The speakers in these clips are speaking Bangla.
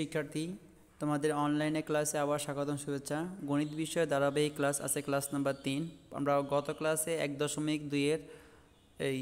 শিক্ষার্থী তোমাদের অনলাইনে ক্লাসে আবার স্বাগতম শুভেচ্ছা গণিত বিষয়ে ধারাবাহিক ক্লাস আছে ক্লাস নাম্বার তিন আমরা গত ক্লাসে এক দশমিক দুইয়ের এই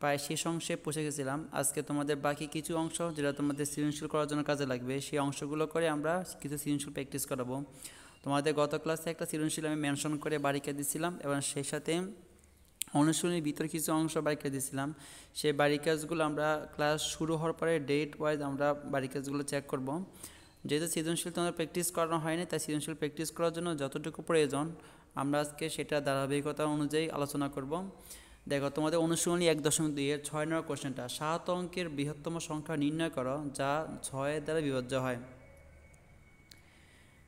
প্রায় শেষ অংশে পৌঁছে গেছিলাম আজকে তোমাদের বাকি কিছু অংশ যেটা তোমাদের সৃজনশীল করার জন্য কাজে লাগবে সেই অংশগুলো করে আমরা কিছু সৃজনশীল প্র্যাকটিস করাবো তোমাদের গত ক্লাসে একটা সৃজনশীল আমি মেনশন করে বাড়িকে দিয়েছিলাম এবং সেই সাথে অনুশীলনীর ভিতরে কিছু অংশ বাড়ি দিয়েছিলাম সেই বাড়ি কাজগুলো আমরা ক্লাস শুরু হওয়ার পরে ডেট ওয়াইজ আমরা বাড়ি কাজগুলো চেক করব যেহেতু সৃজনশীল তোমাদের প্র্যাকটিস করানো হয়নি তাই সৃজনশীল প্র্যাকটিস করার জন্য যতটুকু প্রয়োজন আমরা আজকে সেটা ধারাবাহিকতা অনুযায়ী আলোচনা করব দেখো তোমাদের অনুশীলনী এক দশমিক দুইয়ের ছয় নম্বর কোশ্চেনটা সাত অঙ্কের বৃহত্তম সংখ্যা নির্ণয় করো যা ছয়ের দ্বারা বিভাজ্য হয়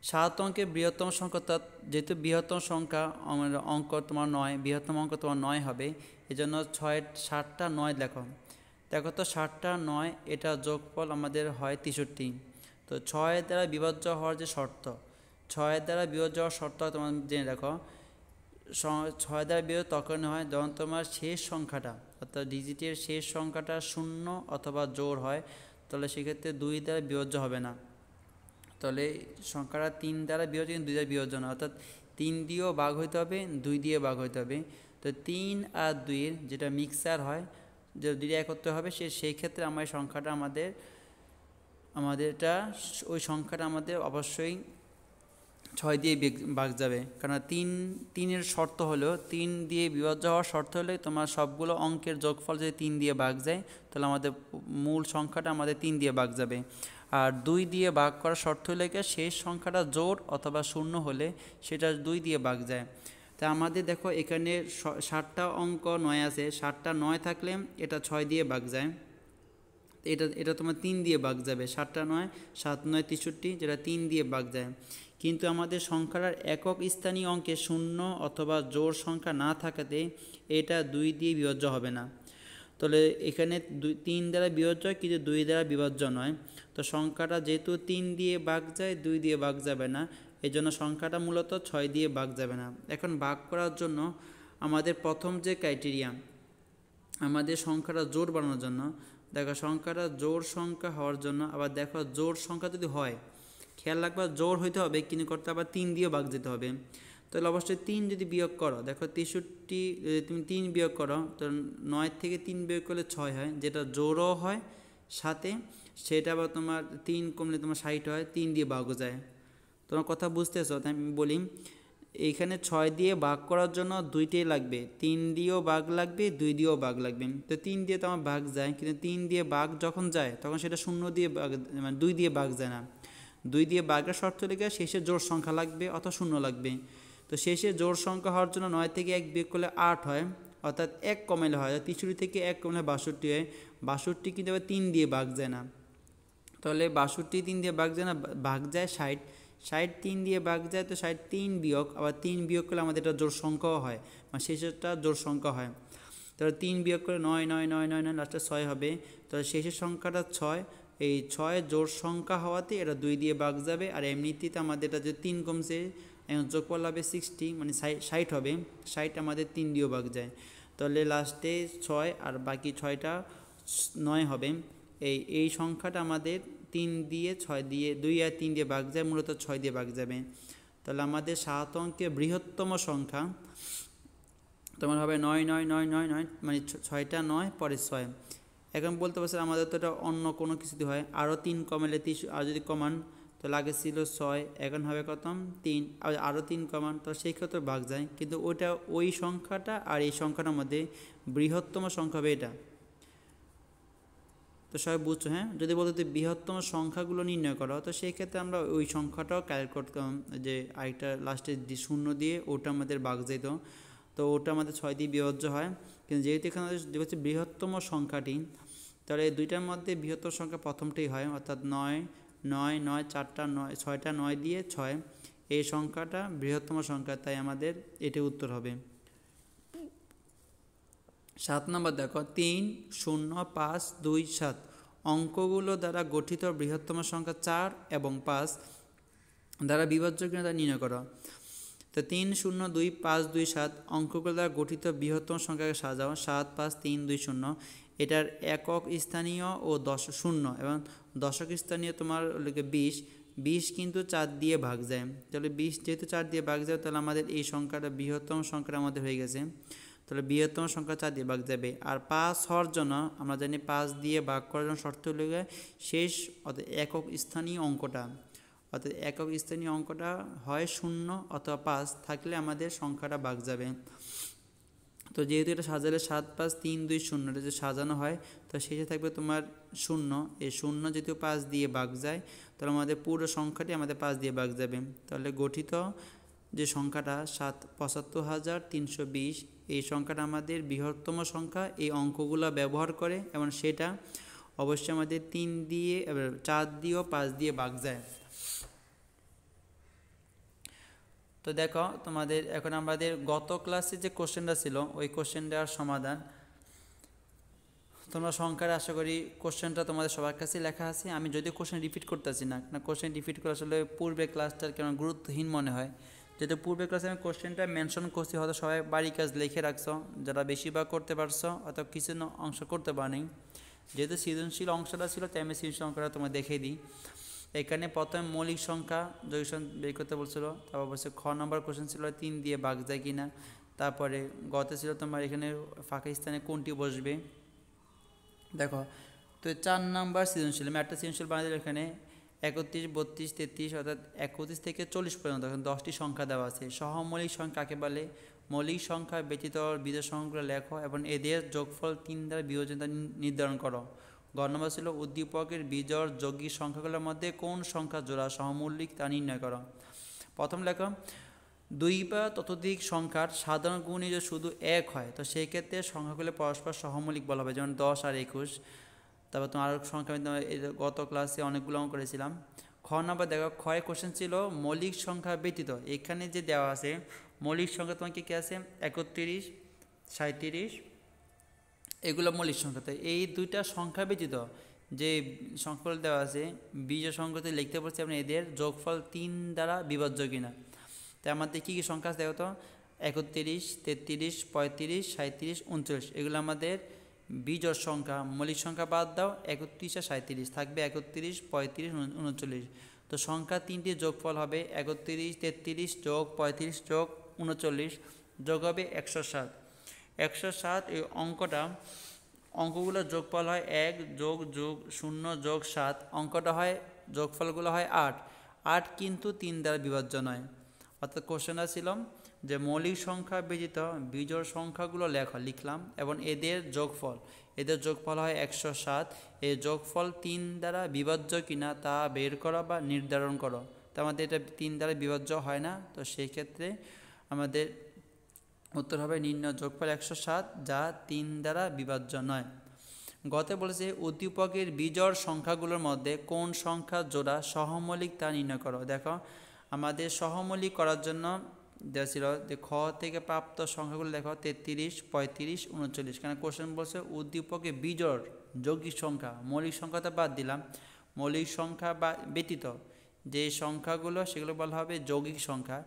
সাত অঙ্কে বৃহত্তম সংখ্যা তা যেহেতু বৃহত্তম সংখ্যা অঙ্ক তোমার নয় বৃহত্তম অঙ্ক তোমার নয় হবে এজন্য ছয় ষাটটা নয় লেখো দেখো তো ষাটটা নয় এটা যোগফল আমাদের হয় তেষট্টি তো ছয় দ্বারা বিভাজ্য হওয়ার যে শর্ত ছয় দ্বারা বিভাজ্য হওয়ার শর্ত তোমার জেনে দেখো ছয় দ্বারা বিভাজ তখন হয় যখন তোমার শেষ সংখ্যাটা অর্থাৎ ডিজিটের শেষ সংখ্যাটা শূন্য অথবা জোর হয় তাহলে সেক্ষেত্রে দুই দ্বারা বিভাজ্য হবে না তাহলে সংখ্যাটা তিন দ্বারা বিয়োজ কিন্তু দুই দ্বারা বিয়োজন না অর্থাৎ তিন দিয়েও বাঘ হইতে হবে দুই দিয়ে বাঘ হইতে হবে তো তিন আর দুইয়ের যেটা মিক্সার হয় যে দুইটা একত্রে হবে সে সেই ক্ষেত্রে আমার সংখ্যাটা আমাদের আমাদেরটা ওই সংখ্যাটা আমাদের অবশ্যই ছয় দিয়ে ভাগ যাবে কারণ তিন তিনের শর্ত হলো তিন দিয়ে বিভাজ্য হওয়ার শর্ত হলে তোমার সবগুলো অঙ্কের যোগফল যদি তিন দিয়ে ভাগ যায় তাহলে আমাদের মূল সংখ্যাটা আমাদের তিন দিয়ে ভাগ যাবে আর দুই দিয়ে ভাগ করার শর্ত হলে শেষ সংখ্যাটা জোর অথবা শূন্য হলে সেটা দুই দিয়ে ভাগ যায় তা আমাদের দেখো এখানে ষাটটা অঙ্ক নয় আছে ষাটটা নয় থাকলে এটা ছয় দিয়ে ভাগ যায় এটা এটা তোমার তিন দিয়ে ভাগ যাবে সাতটা নয় সাত নয় তেষট্টি যেটা তিন দিয়ে ভাগ যায় কিন্তু আমাদের সংখ্যার একক স্থানীয় অঙ্কে শূন্য অথবা জোর সংখ্যা না থাকাতে এটা দুই দিয়ে বিভাজ্য হবে না তাহলে এখানে দুই তিন দ্বারা বিভাজ্য হয় কিন্তু দুই দ্বারা বিভাজ্য নয় তো সংখ্যাটা যেহেতু তিন দিয়ে বাঘ যায় দুই দিয়ে বাঘ যাবে না এই জন্য সংখ্যাটা মূলত ছয় দিয়ে বাঘ যাবে না এখন বাঘ করার জন্য আমাদের প্রথম যে ক্রাইটেরিয়া আমাদের সংখ্যাটা জোর বাড়ানোর জন্য দেখো সংখ্যাটা জোর সংখ্যা হওয়ার জন্য আবার দেখো জোর সংখ্যা যদি হয় খেয়াল রাখবা জোর হইতে হবে কিন্তু করতে আবার তিন দিয়ে ভাগ যেতে হবে তাহলে অবশ্যই তিন যদি বিয়োগ করো দেখো তেষট্টি যদি তুমি তিন বিয়োগ করো তো নয় থেকে তিন বিয়োগ করলে ছয় হয় যেটা জোরও হয় সাথে সেটা আবার তোমার তিন কমলে তোমার ষাট হয় তিন দিয়ে ভাগও যায় তোমার কথা বুঝতেছো তাই আমি বলি এইখানে ছয় দিয়ে ভাগ করার জন্য দুইটাই লাগবে তিন দিয়েও বাঘ লাগবে দুই দিয়েও বাঘ লাগবে তো তিন দিয়ে তো আমার ভাগ যায় কিন্তু তিন দিয়ে বাঘ যখন যায় তখন সেটা শূন্য দিয়ে বাঘ মানে দুই দিয়ে বাঘ যায় না দুই দিয়ে বাঘের লেগে শেষে জোর সংখ্যা লাগবে অথবা শূন্য লাগবে তো শেষে জোর সংখ্যা হওয়ার জন্য নয় থেকে এক বিয়োগ করলে আট হয় অর্থাৎ এক কমেলে হয় তিসুরি থেকে এক কমলে বাষট্টি হয় বাষট্টি কিন্তু আবার তিন দিয়ে বাঘ যায় না তাহলে বাষট্টি তিন দিয়ে বাঘ যায় না বাঘ যায় ষাট ষাট তিন দিয়ে বাঘ যায় তো ষাট তিন বিয়োগ আবার তিন বিয়োগ করলে আমাদের এটা জোর সংখ্যাও হয় মানে শেষেরটা জোর সংখ্যা হয় তাহলে তিন বিয়োগ করে নয় নয় নয় নয় নয় লাস্টে ছয় হবে তাহলে শেষের সংখ্যাটা ছয় এই ছয় জোর সংখ্যা হওয়াতে এটা দুই দিয়ে বাঘ যাবে আর এমনিতেই আমাদের এটা যে তিন কমছে এখন হবে সিক্সটি মানে ষাট হবে ষাট আমাদের তিন দিয়েও বাঘ যায় তাহলে লাস্টে ছয় আর বাকি ছয়টা নয় হবে এই এই সংখ্যাটা আমাদের তিন দিয়ে ছয় দিয়ে দুই আর তিন দিয়ে বাঘ যায় মূলত ছয় দিয়ে বাঘ যাবে তাহলে আমাদের সাত অঙ্কের বৃহত্তম সংখ্যা তোমার হবে নয় নয় নয় নয় নয় মানে ছয়টা নয় পরে ছয় এখন বলতে পারছে আমাদের তো এটা অন্য কোনো কিছুতে হয় আরও তিন কমালে তিস আর যদি কমান তো লাগে ছিল ছয় এখন হবে কতম তিন আর আরও তিন কমান তো সেই ক্ষেত্রে ভাগ যায় কিন্তু ওটা ওই সংখ্যাটা আর এই সংখ্যাটার মধ্যে বৃহত্তম সংখ্যা হবে এটা তো সবাই বুঝছো হ্যাঁ যদি বলতে যে বৃহত্তম সংখ্যাগুলো নির্ণয় করো তো সেই ক্ষেত্রে আমরা ওই সংখ্যাটাও ক্যালকুলেট করতাম যে আরেকটা লাস্টে শূন্য দিয়ে ওটা আমাদের বাঘ যেত তো ওটা আমাদের ছয় দিয়ে বিভাজ্য হয় কিন্তু যেহেতু এখানে হচ্ছে বৃহত্তম সংখ্যাটি তাহলে এই দুইটার মধ্যে বৃহত্তর সংখ্যা প্রথমটি হয় অর্থাৎ নয় নয় নয় চারটা নয় ছয়টা নয় দিয়ে ছয় এই সংখ্যাটা বৃহত্তম সংখ্যা তাই আমাদের এটি উত্তর হবে সাত নম্বর দেখো তিন শূন্য পাঁচ দুই সাত অঙ্কগুলো দ্বারা গঠিত বৃহত্তম সংখ্যা চার এবং পাঁচ দ্বারা বিভাজ্য কিনা তা নির্ণয় করো তো তিন শূন্য দুই পাঁচ দুই সাত অঙ্কগুলো দ্বারা গঠিত বৃহত্তম সংখ্যাকে সাজাও সাত পাঁচ তিন দুই শূন্য এটার একক স্থানীয় ও দশ শূন্য এবং দশক স্থানীয় তোমার লোকে বিশ বিশ কিন্তু চার দিয়ে ভাগ যায় তাহলে বিশ যেহেতু চার দিয়ে ভাগ যায় তাহলে আমাদের এই সংখ্যাটা বৃহত্তম সংখ্যাটা আমাদের হয়ে গেছে তাহলে বৃহত্তম সংখ্যা চার দিয়ে ভাগ যাবে আর পাঁচ হওয়ার জন্য আমরা জানি পাঁচ দিয়ে ভাগ করার জন্য শর্ত হলে শেষ অর্থাৎ একক স্থানীয় অঙ্কটা অর্থাৎ একক স্থানীয় অঙ্কটা হয় শূন্য অথবা পাঁচ থাকলে আমাদের সংখ্যাটা ভাগ যাবে তো যেহেতু এটা সাজালে সাত পাঁচ তিন দুই শূন্য এটা যে সাজানো হয় তো শেষে থাকবে তোমার শূন্য এই শূন্য যেহেতু পাঁচ দিয়ে বাঘ যায় তাহলে আমাদের পুরো সংখ্যাটি আমাদের পাঁচ দিয়ে বাঘ যাবে তাহলে গঠিত যে সংখ্যাটা সাত পঁচাত্তর হাজার তিনশো বিশ এই সংখ্যাটা আমাদের বৃহত্তম সংখ্যা এই অঙ্কগুলো ব্যবহার করে এবং সেটা অবশ্যই আমাদের তিন দিয়ে চার দিয়ে পাঁচ দিয়ে বাঘ যায় তো দেখো তোমাদের এখন আমাদের গত ক্লাসে যে কোশ্চেনটা ছিল ওই কোশ্চেনটার সমাধান তোমরা সংখ্যার আশা করি কোশ্চেনটা তোমাদের সবার কাছে লেখা আছে আমি যদিও কোশ্চেন রিপিট করতেছি না না কোশ্চেন রিপিট করা আসলে পূর্বে ক্লাসটার কেমন গুরুত্বহীন মনে হয় যেহেতু পূর্বে ক্লাসে আমি কোশ্চেনটা মেনশন করছি হয়তো সবাই বাড়ির কাজ লিখে রাখছো যারা বেশিরভাগ করতে পারছো অথবা কিছু অংশ করতে পারেনি যেহেতু সৃজনশীল অংশটা ছিল তাই আমি সৃজনশীল অংশটা তোমার দেখে দিই এখানে প্রথমে মৌলিক সংখ্যা জৈসন বের করতে বলছিল তারপর বলছে খ নম্বর কোশ্চেন ছিল তিন দিয়ে বাঘ যায় কিনা তারপরে গতে ছিল তোমার এখানে ফাঁকা স্থানে কোনটি বসবে দেখো তো চার নাম্বার সৃজনশীল আমি একটা সৃজনশীল বানাতে এখানে একত্রিশ বত্রিশ তেত্রিশ অর্থাৎ একত্রিশ থেকে চল্লিশ পর্যন্ত এখন দশটি সংখ্যা দেওয়া আছে সহমৌলিক সংখ্যা কাকে বলে মৌলিক সংখ্যা ব্যতীত বিজয় সংখ্যা লেখো এবং এদের যোগফল তিন দ্বারা বিভাজন নির্ধারণ করো গ নম্বর ছিল উদ্দীপকের বিজর যোগী সংখ্যাগুলোর মধ্যে কোন সংখ্যা জোড়া সহমৌলিক তা নির্ণয় করা প্রথম লেখা দুই বা ততোধিক সংখ্যার সাধারণ গুণে যদি শুধু এক হয় তো সেই ক্ষেত্রে সংখ্যাগুলো পরস্পর সহমৌলিক বলা হবে যেমন দশ আর একুশ তারপর তোমার আরও সংখ্যা গত ক্লাসে অনেকগুলো অঙ্ক করেছিলাম খ নম্বর দেখো ক্ষয় কোশ্চেন ছিল মৌলিক সংখ্যা ব্যতীত এখানে যে দেওয়া আছে মৌলিক সংখ্যা তোমাকে কী আছে একত্রিশ সাঁত্রিশ এগুলো মৌলিক সংখ্যা তো এই দুইটা সংখ্যা ব্যতীত যে সংখ্যাগুলো দেওয়া আছে বীজ সংখ্যাতে লিখতে পারছি আপনি এদের যোগফল তিন দ্বারা বিভাজ্য কিনা তাই আমাদের কী কী সংখ্যা আছে দেখো তো একত্রিশ তেত্রিশ পঁয়ত্রিশ সাঁত্রিশ উনচল্লিশ এগুলো আমাদের বীজর সংখ্যা মৌলিক সংখ্যা বাদ দাও একত্রিশ আর সাঁত্রিশ থাকবে একত্রিশ পঁয়ত্রিশ উনচল্লিশ তো সংখ্যা তিনটি যোগফল হবে একত্রিশ তেত্রিশ যোগ পঁয়ত্রিশ যোগ উনচল্লিশ যোগ হবে একশো সাত একশো সাত এই অঙ্কটা অঙ্কগুলোর যোগফল হয় এক যোগ যোগ শূন্য যোগ সাত অঙ্কটা হয় যোগফলগুলো হয় আট আট কিন্তু তিন দ্বারা বিভাজ্য নয় অর্থাৎ কোশ্চেনটা ছিল যে মৌলিক সংখ্যা ব্যতীত বিজোর সংখ্যাগুলো লেখা লিখলাম এবং এদের যোগফল এদের যোগফল হয় একশো সাত এই যোগফল তিন দ্বারা বিভাজ্য কিনা তা বের করা বা নির্ধারণ করো তো আমাদের এটা তিন দ্বারা বিভাজ্য হয় না তো সেই ক্ষেত্রে আমাদের উত্তর হবে নিম্ন যোগফল একশো সাত যা তিন দ্বারা বিভাজ্য নয় গতে বলেছে উদ্দীপকের বিজোড় সংখ্যাগুলোর মধ্যে কোন সংখ্যা জোড়া সহমৌলিক তা নির্ণয় করো দেখো আমাদের সহমৌলিক করার জন্য দেওয়া ছিল যে খ থেকে প্রাপ্ত সংখ্যাগুলো দেখো তেত্রিশ পঁয়ত্রিশ উনচল্লিশ কেন কোশ্চেন বলছে উদ্দীপকে বিজোড় যৌগিক সংখ্যা মৌলিক সংখ্যা সংখ্যাটা বাদ দিলাম মৌলিক সংখ্যা বা ব্যতীত যে সংখ্যাগুলো সেগুলো বলা হবে যৌগিক সংখ্যা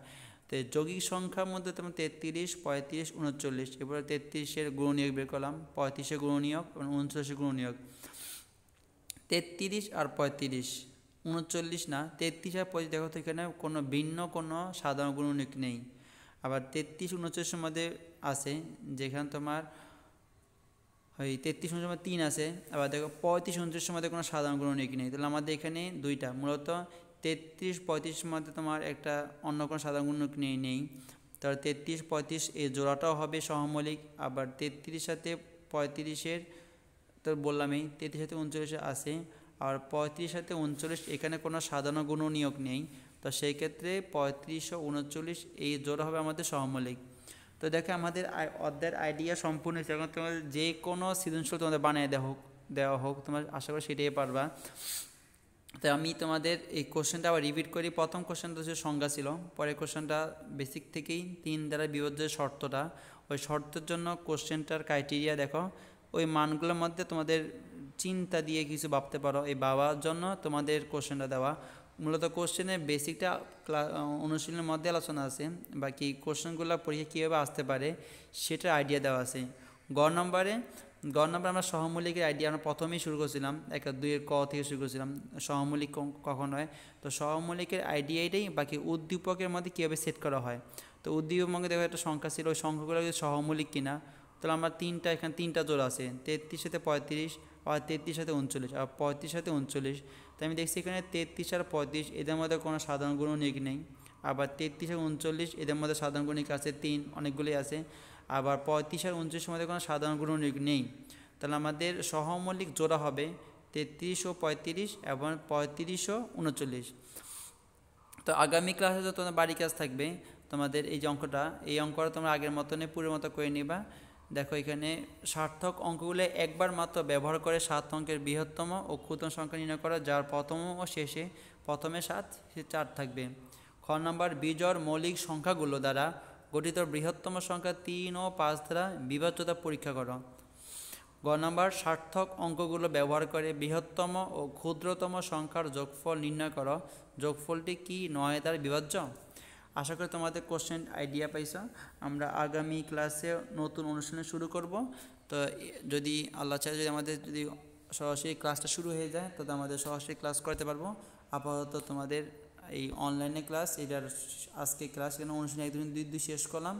তো যৌগিক সংখ্যার মধ্যে তোমার তেত্রিশ পঁয়ত্রিশ উনচল্লিশ এরপরে তেত্রিশের গুণনীয়ক বের করলাম পঁয়ত্রিশের গুণনীয়ক এবং উনচল্লিশের গুণনীয়ক তেত্রিশ আর পঁয়ত্রিশ উনচল্লিশ না তেত্রিশ আর পঁয়ত্রিশ দেখো তো এখানে কোনো ভিন্ন কোনো সাধারণ গুণনীয়ক নেই আবার তেত্রিশ উনচল্লিশের মধ্যে আছে যেখানে তোমার ওই তেত্রিশ উনচল্লিশ মধ্যে তিন আছে আবার দেখো পঁয়ত্রিশ উনচল্লিশের মধ্যে কোনো সাধারণ গুণনীয়ক নেই তাহলে আমাদের এখানে দুইটা মূলত তেত্রিশ পঁয়ত্রিশের মধ্যে তোমার একটা অন্য কোনো সাধারণ গুণক নিয়ে নেই তাহলে তেত্রিশ পঁয়ত্রিশ এই জোড়াটাও হবে সহমৌলিক আবার তেত্রিশ সাথে পঁয়ত্রিশের তো বললামই তেত্রিশ সাথে উনচল্লিশে আসে আর পঁয়ত্রিশ সাথে উনচল্লিশ এখানে কোনো সাধারণ গুণ নিয়োগ নেই তো সেই ক্ষেত্রে পঁয়ত্রিশ ও উনচল্লিশ এই জোড়া হবে আমাদের সহমৌলিক তো দেখো আমাদের অর্ধের আইডিয়া সম্পূর্ণ হয়েছে এখন তোমাদের যে কোনো সৃজনশীল তোমাদের বানিয়ে দেওয়া হোক দেওয়া হোক তোমার আশা করি সেটাই পারবা তো আমি তোমাদের এই কোশ্চেনটা আবার রিপিট করি প্রথম কোশ্চেনটা হচ্ছে সংজ্ঞা ছিল পরের কোশ্চেনটা বেসিক থেকেই তিন দ্বারা বিভজ্যের শর্তটা ওই শর্তের জন্য কোশ্চেনটার ক্রাইটেরিয়া দেখো ওই মানগুলোর মধ্যে তোমাদের চিন্তা দিয়ে কিছু ভাবতে পারো এই বাবার জন্য তোমাদের কোশ্চেনটা দেওয়া মূলত কোশ্চেনের বেসিকটা অনুশীলনের মধ্যে আলোচনা আছে বাকি কোশ্চেনগুলো পরীক্ষা কীভাবে আসতে পারে সেটার আইডিয়া দেওয়া আছে গ নম্বরে গ নম্বর আমরা সহমূলিকের আইডিয়া আমরা প্রথমেই শুরু করেছিলাম এক দুইয়ের ক থেকে শুরু করেছিলাম সহমূলিক কখন হয় তো সহমূলিকের আইডিয়াটাই বাকি উদ্দীপকের মধ্যে কীভাবে সেট করা হয় তো উদ্দীপকের মধ্যে দেখো একটা সংখ্যা ছিল ওই সংখ্যাগুলো সহমূলিক কিনা তাহলে আমার তিনটা এখানে তিনটা জোড়া আছে তেত্রিশ সাথে পঁয়ত্রিশ আর তেত্রিশ সাথে উনচল্লিশ আর পঁয়ত্রিশ সাথে উনচল্লিশ তো আমি দেখছি এখানে তেত্রিশ আর পঁয়ত্রিশ এদের মধ্যে কোনো সাধারণ নিক নেই আবার তেত্রিশ আর উনচল্লিশ এদের মধ্যে সাধারণ গুণিক আছে তিন অনেকগুলি আছে আবার পঁয়ত্রিশ আর উনত্রিশের মধ্যে কোনো সাধারণ গুণ নেই তাহলে আমাদের সহমৌলিক জোড়া হবে তেত্রিশ ও পঁয়ত্রিশ এবং পঁয়ত্রিশ ও উনচল্লিশ তো আগামী ক্লাসে তো তোমাদের বাড়ি কাজ থাকবে তোমাদের এই যে অঙ্কটা এই অঙ্কটা তোমরা আগের মতনে পুরো মতো করে নিবা দেখো এখানে সার্থক অঙ্কগুলো একবার মাত্র ব্যবহার করে সাত অঙ্কের বৃহত্তম ও ক্ষুদ্র সংখ্যা নির্ণয় করা যার প্রথম ও শেষে প্রথমে সাত চার থাকবে খ নম্বর বিজয়ের মৌলিক সংখ্যাগুলো দ্বারা গঠিত বৃহত্তম সংখ্যা তিন ও পাঁচ দ্বারা বিভাজ্যতা পরীক্ষা করো গ নম্বর সার্থক অঙ্কগুলো ব্যবহার করে বৃহত্তম ও ক্ষুদ্রতম সংখ্যার যোগফল নির্ণয় করো যোগফলটি কি নয় তার বিভাজ্য আশা করি তোমাদের কোশ্চেন আইডিয়া পাইছো আমরা আগামী ক্লাসে নতুন অনুষ্ঠানে শুরু করব তো যদি আল্লাহ চাই যদি আমাদের যদি সরাসরি ক্লাসটা শুরু হয়ে যায় তাতে আমাদের সরাসরি ক্লাস করতে পারবো আপাতত তোমাদের এই অনলাইনে ক্লাস এটার আজকে ক্লাস এখানে অনুষ্ঠানে একদম দুই শেষ করলাম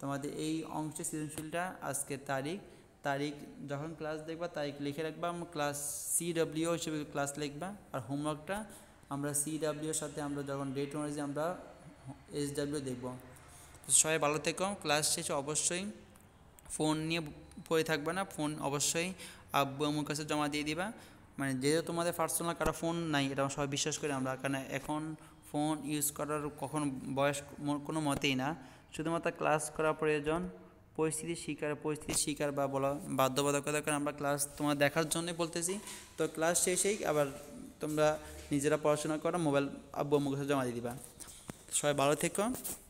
তোমাদের এই অংশের সৃজনশীলটা আজকে তারিখ তারিখ যখন ক্লাস দেখবা তারিখ লিখে রাখবা আমরা ক্লাস সি ডাব্লিউ হিসেবে ক্লাস লিখবা আর হোমওয়ার্কটা আমরা সি ডাব্লিউর সাথে আমরা যখন ডেট অনুযায়ী আমরা এস ডাব্লিউ দেখবো সবাই ভালো থেকো ক্লাস শেষে অবশ্যই ফোন নিয়ে পড়ে থাকবে না ফোন অবশ্যই আব্বু আমার কাছে জমা দিয়ে দিবা মানে যেহেতু তোমাদের পার্সোনাল কারো ফোন নাই এটা সবাই বিশ্বাস করি আমরা কারণ এখন ফোন ইউজ করার কখন বয়স কোনো মতেই না শুধুমাত্র ক্লাস করা প্রয়োজন পরিস্থিতি শিকার পরিস্থিতি শিকার বা বলা বাধ্যবাধকতা কারণ আমরা ক্লাস তোমার দেখার জন্যই বলতেছি তো ক্লাস শেষেই আবার তোমরা নিজেরা পড়াশোনা করো মোবাইল আব্বু মুখে জমা দিয়ে দিবা সবাই ভালো থেকো